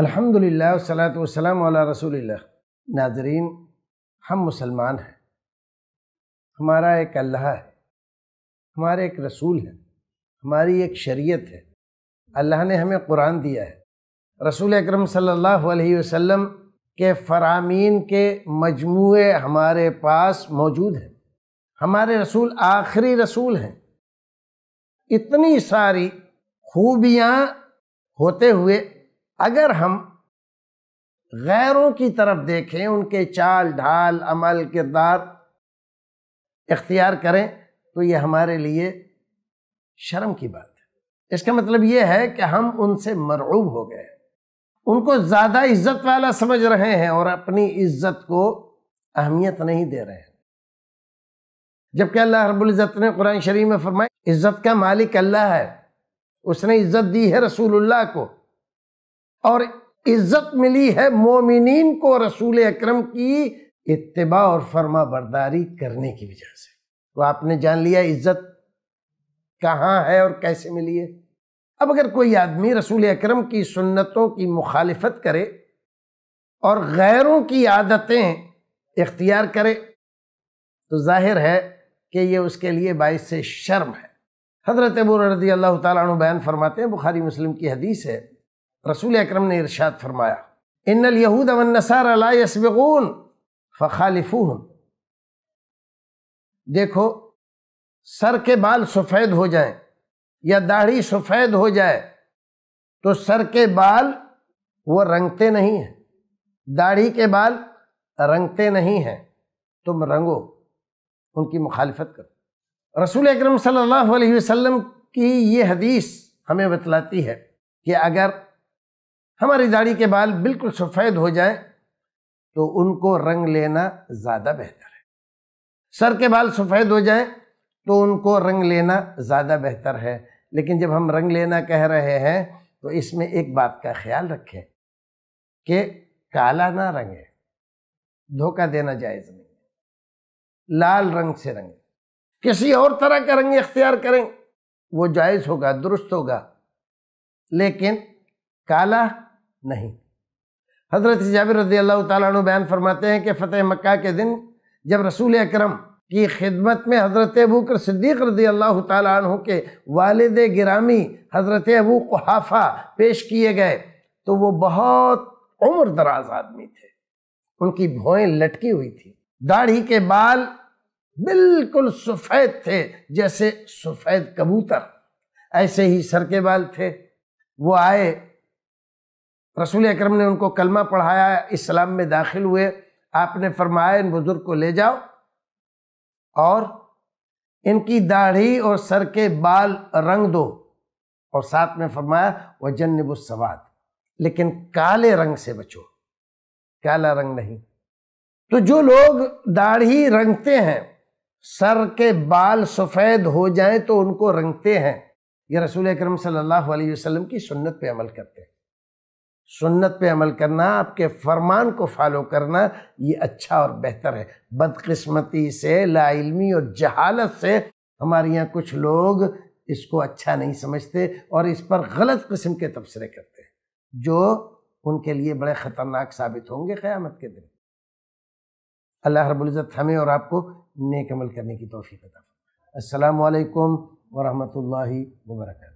अल्हम्दुलिल्लाह सलात वसलाम वाला नाजरीन हम मुसलमान हैं हमारा एक अल्लाह है हमारे एक रसूल है हमारी एक शरीयत है अल्लाह ने हमें कुरान दिया है रसूल अकरम सल्लल्लाहु अलैहि वसल्लम के फरामीन के मजमू हमारे पास मौजूद हैं हमारे रसूल आखिरी रसूल हैं इतनी सारी खूबियाँ होते हुए अगर हम गैरों की तरफ देखें उनके चाल ढाल अमल किरदार इख्तियार करें तो ये हमारे लिए शर्म की बात है इसका मतलब ये है कि हम उनसे मरऊब हो गए उनको ज़्यादा इज्जत वाला समझ रहे हैं और अपनी इज्जत को अहमियत नहीं दे रहे हैं जबकि अल्लाह रबुल्ज़त ने कुरान शरीफ में फरमाया इज़्ज़त का मालिक अल्लाह है उसने इज़्ज़त दी है रसूलुल्लाह को और इज्जत मिली है मोमिन को रसूल अक्रम की इतबा और फर्मा बरदारी करने की वजह से तो आपने जान लिया इज्जत कहाँ है और कैसे मिली है अब अगर कोई आदमी रसूल अक्रम की सुन्नतों की मुखालफत करे और गैरों की आदतें इख्तियार करे तो जाहिर है कि ये उसके लिए बायस शर्म है हज़रत अबू रदी अल्लाह तैन फरमाते हैं बुखारी मुस्लिम की हदीस है रसूल अक्रम ने इर्शाद फरमाया इन यहूद वसार यसबून देखो सर के बाल सफ़ेद हो जाएं या दाढ़ी सफ़ेद हो जाए तो सर के बाल वो रंगते नहीं हैं दाढ़ी के बाल रंगते नहीं हैं तुम रंगो उनकी मुखालफत करो रसूल अक्रम सल्ला अलैहि की ये हदीस हमें बतलाती है कि अगर हमारी दाढ़ी के बाल बिल्कुल सफ़ेद हो जाएं तो उनको रंग लेना ज़्यादा बेहतर है सर के बाल सफ़ेद हो जाएं तो उनको रंग लेना ज़्यादा बेहतर है लेकिन जब हम रंग लेना कह रहे हैं तो इसमें एक बात का ख्याल रखें कि काला ना रंगे धोखा देना जायज़ नहीं लाल रंग से रंगे किसी और तरह का रंग इख्तियार करें वो जायज़ होगा दुरुस्त होगा लेकिन काला नहीं हज़रत जाबिर रजी अल्लाह तु बयान फरमाते हैं कि फ़तेह मक्का के दिन जब रसूल अक्रम की खिदमत में हज़रत अबूकर सिद्दीक रजी अल्लाह तु के वालद ग्रामी हज़रत अबू को हाफा पेश किए गए तो वो बहुत उम्र दराज आदमी थे उनकी भौएं लटकी हुई थी दाढ़ी के बाल बिल्कुल सफ़ेद थे जैसे सफ़ेद कबूतर ऐसे ही सर के बाल थे वो आए रसूल अक्रम ने उनको कलमा पढ़ाया इस्लाम में दाखिल हुए आपने फरमाया इन बुज़ुर्ग को ले जाओ और इनकी दाढ़ी और सर के बाल रंग दो और साथ में फरमाया वह जन्नबुस्वाद लेकिन काले रंग से बचो काला रंग नहीं तो जो लोग दाढ़ी रंगते हैं सर के बाल सफ़ेद हो जाएं तो उनको रंगते हैं ये रसूल अक्रम सल्ला अलैहि की सुन्नत पे अमल करते हैं सुन्नत पे अमल करना आपके फरमान को फॉलो करना ये अच्छा और बेहतर है बदकिस्मती से लाइलमी और जहालत से हमारे यहाँ कुछ लोग इसको अच्छा नहीं समझते और इस पर गलत किस्म के तबसरे करते हैं जो उनके लिए बड़े ख़तरनाक साबित होंगे क़्यामत के दिन अल्लाह रबुल्ज़त हमें और आपको नेक अमल करने की तोफ़ी पता असलकम वरहमल वर्का